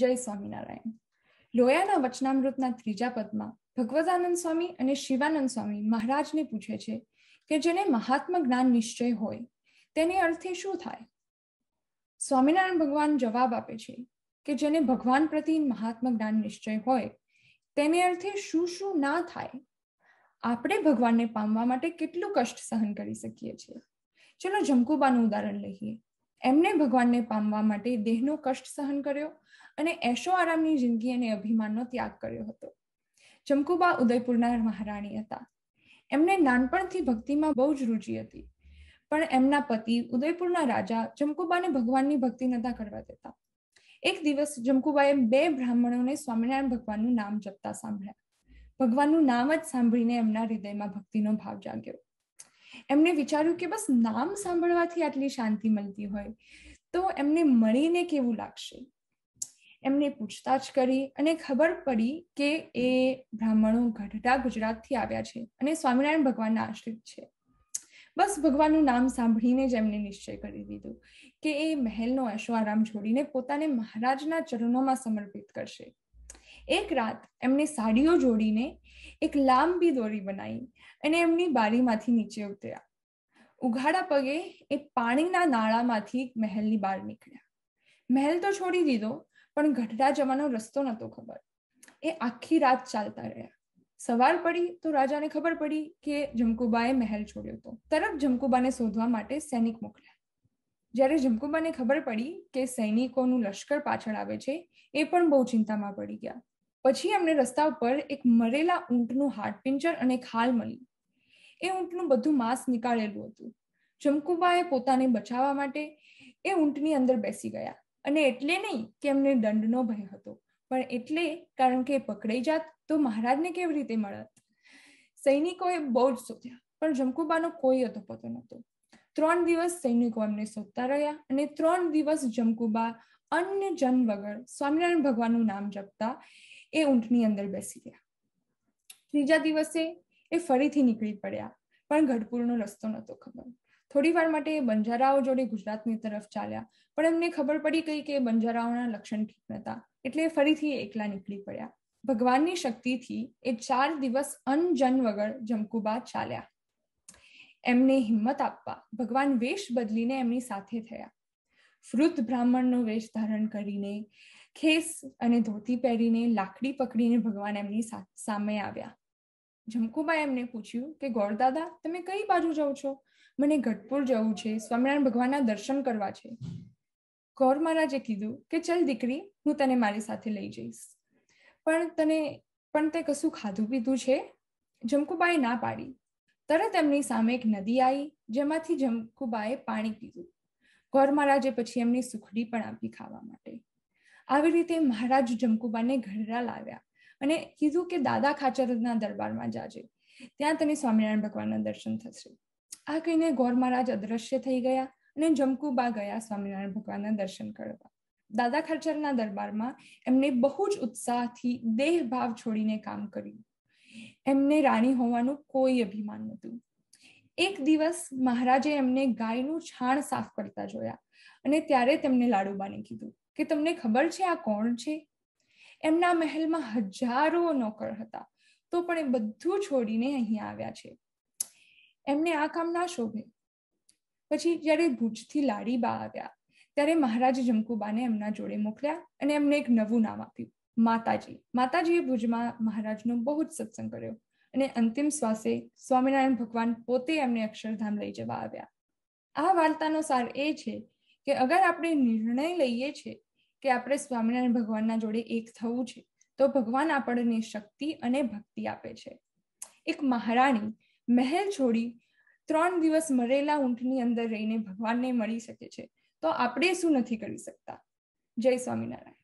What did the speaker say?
જય સ્વામિનારાયણ લોયાના વચનામૃતના ત્રીજા પદમાં ભગવદાનંદ સ્વામી અને શિવાનંદ સ્વામી મહારાજને પૂછે છે કે જેને મહાત્મા જ્ઞાન નિશ્ચય હોય તેને અર્થે શું થાય સ્વામિનારાયણ ભગવાન જવાબ આપે છે કે જેને ભગવાન પ્રતિ મહાત્મા જ્ઞાન નિશ્ચય હોય તેને અર્થે શું શું ના થાય આપણે ભગવાનને પામવા માટે કેટલું કષ્ટ સહન કરી શકીએ છીએ ચલો જમકુબાનું ઉદાહરણ લઈએ એમણે ભગવાનને પામવા માટે દેહનો કષ્ટ સહન કર્યો અને એશો આરામની જિંદગી અને અભિમાનનો ત્યાગ કર્યો હતો ચમકુબા ઉદયપુરના મહારાણી હતા એમને નાનપણથી ભક્તિમાં બહુ જ રુચિ હતી પણ એમના પતિ ઉદયપુરના રાજા ચમકુબાને ભગવાનની ભક્તિ નતા કરવા દેતા એક દિવસ ચમકુબાએ બે બ્રાહ્મણોને સ્વામિનારાયણ ભગવાનનું નામ જપતા સાંભળ્યા ભગવાનનું નામ જ સાંભળીને એમના હૃદયમાં ભક્તિનો ભાવ જાગ્યો એમને વિચાર્યું કે બસ નામ સાંભળવાથી આટલી શાંતિ મળતી હોય તો એમને મળીને કેવું લાગશે એમને પૂછતાછ કરી અને ખબર પડી કે એ બ્રાહ્મણો ગઢડા ગુજરાતથી આવ્યા છે અને સ્વામિનારાયણ ભગવાનના આશ્રિત છે બસ ભગવાનનું નામ સાંભળીને જ એમને નિશ્ચય કરી દીધું કે એ મહેલનો આરામ છોડીને પોતાને મહારાજના ચરણોમાં સમર્પિત કરશે એક રાત એમને સાડીઓ જોડીને એક લાંબી દોરી બનાવી અને એમની બારીમાંથી નીચે ઉતર્યા ઉઘાડા પગે એ પાણીના નાળામાંથી મહેલની બહાર નીકળ્યા મહેલ તો છોડી દીધો પણ ગઢડા જવાનો રસ્તો નહોતો ખબર એ આખી રાત ચાલતા રહ્યા સવાર પડી તો રાજાને ખબર પડી કે જમકુબાએ મહેલ છોડ્યો હતો તરફ જમકુબાને શોધવા માટે સૈનિક મોકલ્યા જ્યારે જમકુબાને ખબર પડી કે સૈનિકોનું લશ્કર પાછળ આવે છે એ પણ બહુ ચિંતામાં પડી ગયા પછી એમને રસ્તા ઉપર એક મરેલા ઊંટનું હાડપિંજર અને ખાલ મળી એ ઊંટનું બધું માંસ નીકાળેલું હતું જમકુબાએ પોતાને બચાવવા માટે એ ઊંટની અંદર બેસી ગયા અને એટલે નહીં કે એમને દંડનો ભય હતો પણ એટલે કારણ કે પકડાઈ જાત તો મહારાજને કેવી રીતે મળત સૈનિકોએ બહુ જ શોધ્યા પણ જમકુબાનો કોઈ હતો પતો નહોતો ત્રણ દિવસ સૈનિકો એમને શોધતા રહ્યા અને ત્રણ દિવસ જમકુબા અન્ય જન વગર સ્વામિનારાયણ ભગવાનનું નામ જપતા એ ઊંટની અંદર બેસી ગયા ત્રીજા દિવસે એ ફરીથી નીકળી પડ્યા પણ ગઢપુરનો રસ્તો નહોતો ખબર થોડી વાર માટે એ બંજારાઓ જોડે ગુજરાતની તરફ ચાલ્યા પણ એમને ખબર પડી ગઈ કે બંજારાઓના લક્ષણ ઠીક નહોતા એટલે ફરીથી એકલા નીકળી પડ્યા ભગવાનની શક્તિથી એ ચાર દિવસ અનજન વગર જમકુબા ચાલ્યા એમને હિંમત આપવા ભગવાન વેશ બદલીને એમની સાથે થયા વૃદ્ધ બ્રાહ્મણનો વેશ ધારણ કરીને ખેસ અને ધોતી પહેરીને લાકડી પકડીને ભગવાન એમની સામે આવ્યા જમકુબાએ એમને પૂછ્યું કે ગોળદાદા તમે કઈ બાજુ જાઓ છો મને ગઢપુર જવું છે સ્વામિનારાયણ ભગવાનના દર્શન કરવા છે ગૌર મહારાજે કીધું કે ચલ દીકરી હું તને મારી સાથે લઈ જઈશ પણ તને પણ તે કશું ખાધું પીધું છે જમકુબાએ ના પાડી તરત એમની સામે એક નદી આવી જેમાંથી જમકુબાએ પાણી પીધું ગૌર મહારાજે પછી એમની સુખડી પણ આપી ખાવા માટે આવી રીતે મહારાજ જમકુબાને ઘરડા લાવ્યા અને કીધું કે દાદા ખાચરના દરબારમાં જાજે ત્યાં તને સ્વામિનારાયણ ભગવાનના દર્શન થશે આ કહીને ગોર મહારાજ અદ્રશ્ય થઈ ગયા અને જમકુબા ગયા સ્વામિનારાયણ ભગવાનના દર્શન કરવા દાદા ખાચરના દરબારમાં એમને બહુ જ ઉત્સાહથી દેહભાવ છોડીને કામ કર્યું એમને રાણી હોવાનું કોઈ અભિમાન નહોતું એક દિવસ મહારાજે એમને ગાયનું છાણ સાફ કરતા જોયા અને ત્યારે તેમને લાડુબાને કીધું કે તમને ખબર છે આ કોણ છે એમના મહેલમાં હજારો નોકર હતા તો પણ એ બધું છોડીને અહીંયા આવ્યા છે એમને આ કામ ના શોભે પછી જ્યારે ભુજથી લાડીબા આવ્યા ત્યારે મહારાજ જમકુબાને એમના જોડે મોકલ્યા અને એમને એક નવું નામ આપ્યું માતાજી માતાજીએ ભુજમાં મહારાજનો બહુ જ સત્સંગ કર્યો અને અંતિમ શ્વાસે સ્વામિનારાયણ ભગવાન પોતે એમને અક્ષરધામ લઈ જવા આવ્યા આ વાર્તાનો સાર એ છે કે અગર આપણે નિર્ણય લઈએ છીએ કે આપણે સ્વામિનારાયણ ભગવાનના જોડે એક થવું છે તો ભગવાન આપણને શક્તિ અને ભક્તિ આપે છે એક મહારાણી મહેલ છોડી ત્રણ દિવસ મરેલા ઊંટની અંદર રહીને ભગવાનને મળી શકે છે તો આપણે શું નથી કરી શકતા જય સ્વામિનારાયણ